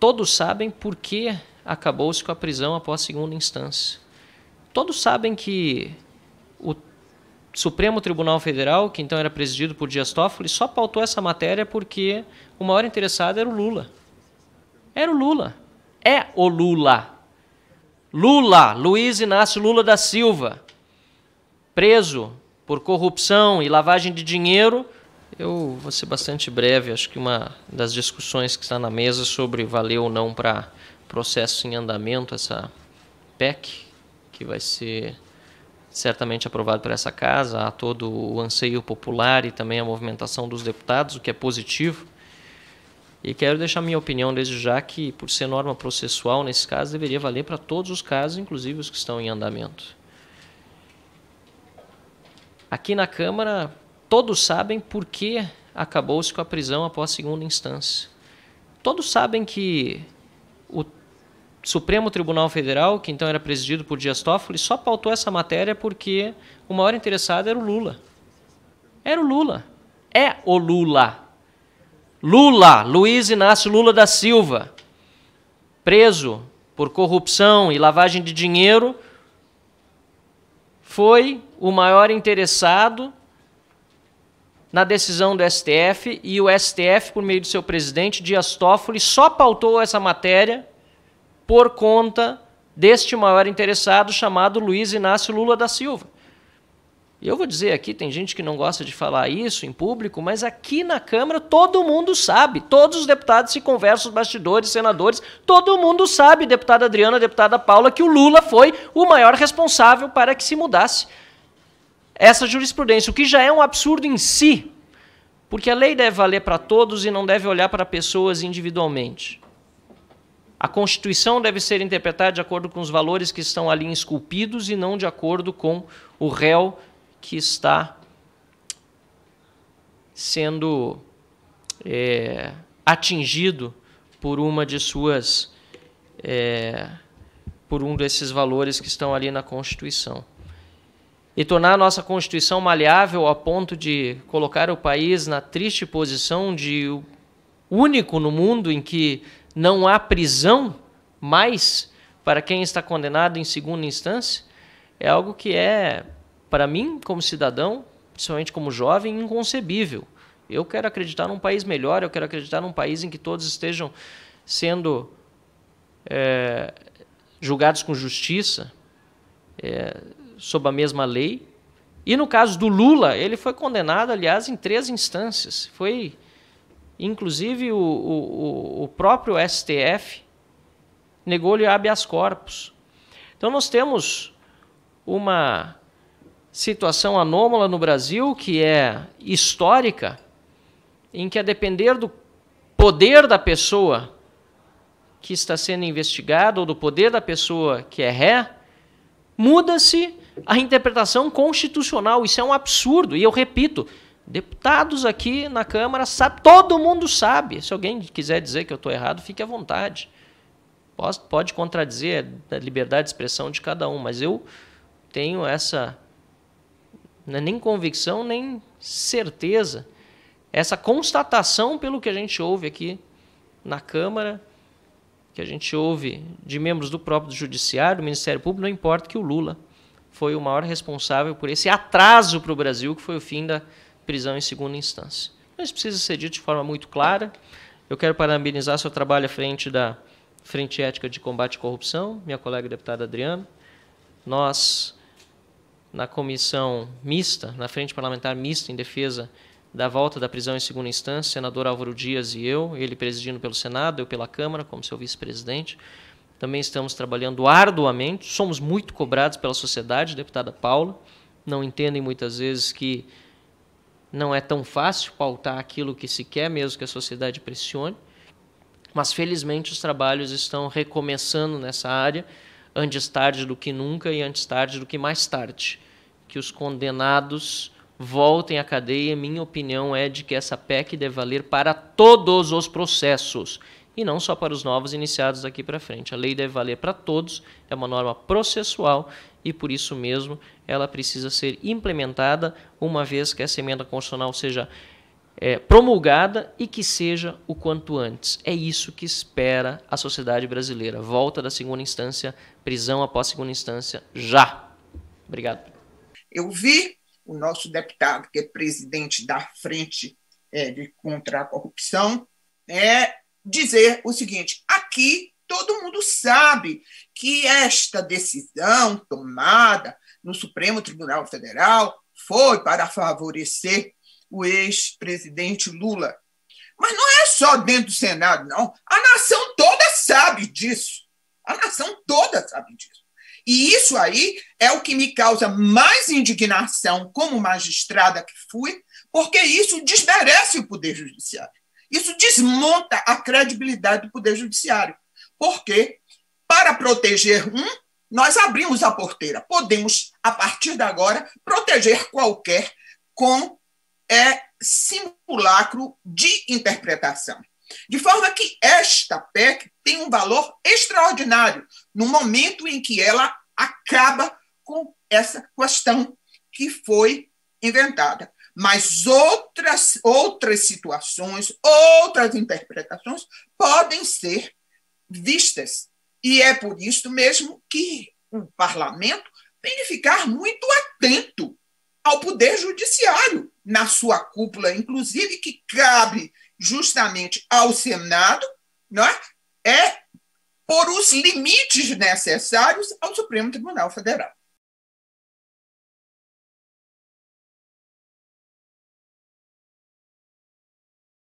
Todos sabem por que acabou-se com a prisão após segunda instância. Todos sabem que o Supremo Tribunal Federal, que então era presidido por Dias Toffoli, só pautou essa matéria porque o maior interessado era o Lula. Era o Lula. É o Lula. Lula, Luiz Inácio Lula da Silva, preso por corrupção e lavagem de dinheiro eu vou ser bastante breve. Acho que uma das discussões que está na mesa sobre valer ou não para processo em andamento essa PEC, que vai ser certamente aprovado por essa casa, há todo o anseio popular e também a movimentação dos deputados, o que é positivo. E quero deixar minha opinião desde já que, por ser norma processual, nesse caso, deveria valer para todos os casos, inclusive os que estão em andamento. Aqui na Câmara, Todos sabem por que acabou-se com a prisão após segunda instância. Todos sabem que o Supremo Tribunal Federal, que então era presidido por Dias Toffoli, só pautou essa matéria porque o maior interessado era o Lula. Era o Lula. É o Lula. Lula, Luiz Inácio Lula da Silva, preso por corrupção e lavagem de dinheiro, foi o maior interessado na decisão do STF e o STF, por meio do seu presidente, Dias Toffoli, só pautou essa matéria por conta deste maior interessado chamado Luiz Inácio Lula da Silva. E Eu vou dizer aqui, tem gente que não gosta de falar isso em público, mas aqui na Câmara todo mundo sabe. Todos os deputados se conversam, os bastidores, senadores, todo mundo sabe, deputada Adriana, deputada Paula, que o Lula foi o maior responsável para que se mudasse essa jurisprudência, o que já é um absurdo em si, porque a lei deve valer para todos e não deve olhar para pessoas individualmente. A Constituição deve ser interpretada de acordo com os valores que estão ali esculpidos e não de acordo com o réu que está sendo é, atingido por uma de suas é, por um desses valores que estão ali na Constituição e tornar a nossa Constituição maleável a ponto de colocar o país na triste posição de único no mundo em que não há prisão mais para quem está condenado em segunda instância, é algo que é, para mim, como cidadão, principalmente como jovem, inconcebível. Eu quero acreditar num país melhor, eu quero acreditar num país em que todos estejam sendo é, julgados com justiça. É, sob a mesma lei. E no caso do Lula, ele foi condenado, aliás, em três instâncias. Foi, inclusive, o, o, o próprio STF negou-lhe habeas corpus. Então nós temos uma situação anômala no Brasil que é histórica, em que a depender do poder da pessoa que está sendo investigada ou do poder da pessoa que é ré, muda-se a interpretação constitucional. Isso é um absurdo. E eu repito, deputados aqui na Câmara, sabe, todo mundo sabe. Se alguém quiser dizer que eu estou errado, fique à vontade. Pode, pode contradizer a liberdade de expressão de cada um, mas eu tenho essa é nem convicção, nem certeza. Essa constatação pelo que a gente ouve aqui na Câmara, que a gente ouve de membros do próprio Judiciário, do Ministério Público, não importa que o Lula foi o maior responsável por esse atraso para o Brasil, que foi o fim da prisão em segunda instância. Mas precisa ser dito de forma muito clara. Eu quero parabenizar seu trabalho à frente da Frente Ética de Combate à Corrupção, minha colega deputada Adriana. Nós, na comissão mista, na Frente Parlamentar Mista em Defesa da Volta da Prisão em Segunda Instância, senador Álvaro Dias e eu, ele presidindo pelo Senado, eu pela Câmara, como seu vice-presidente, também estamos trabalhando arduamente, somos muito cobrados pela sociedade, deputada Paula, não entendem muitas vezes que não é tão fácil pautar aquilo que se quer, mesmo que a sociedade pressione, mas felizmente os trabalhos estão recomeçando nessa área, antes tarde do que nunca e antes tarde do que mais tarde. Que os condenados voltem à cadeia, minha opinião é de que essa PEC deve valer para todos os processos e não só para os novos iniciados daqui para frente. A lei deve valer para todos, é uma norma processual e por isso mesmo ela precisa ser implementada uma vez que essa emenda constitucional seja é, promulgada e que seja o quanto antes. É isso que espera a sociedade brasileira. Volta da segunda instância, prisão após segunda instância, já. Obrigado. Eu vi o nosso deputado, que é presidente da Frente é, de Contra a Corrupção, é, dizer o seguinte: aqui todo mundo sabe que esta decisão tomada no Supremo Tribunal Federal foi para favorecer o ex-presidente Lula. Mas não é só dentro do Senado, não. A nação toda sabe disso. A nação toda sabe disso. E isso aí é o que me causa mais indignação como magistrada que fui, porque isso desmerece o Poder Judiciário. Isso desmonta a credibilidade do Poder Judiciário. Porque, para proteger um, nós abrimos a porteira. Podemos, a partir de agora, proteger qualquer com é, simulacro de interpretação. De forma que esta PEC tem um valor extraordinário no momento em que ela acaba com essa questão que foi inventada mas outras, outras situações, outras interpretações podem ser vistas. E é por isso mesmo que o parlamento tem de ficar muito atento ao poder judiciário, na sua cúpula, inclusive, que cabe justamente ao Senado, não é? é por os limites necessários ao Supremo Tribunal Federal.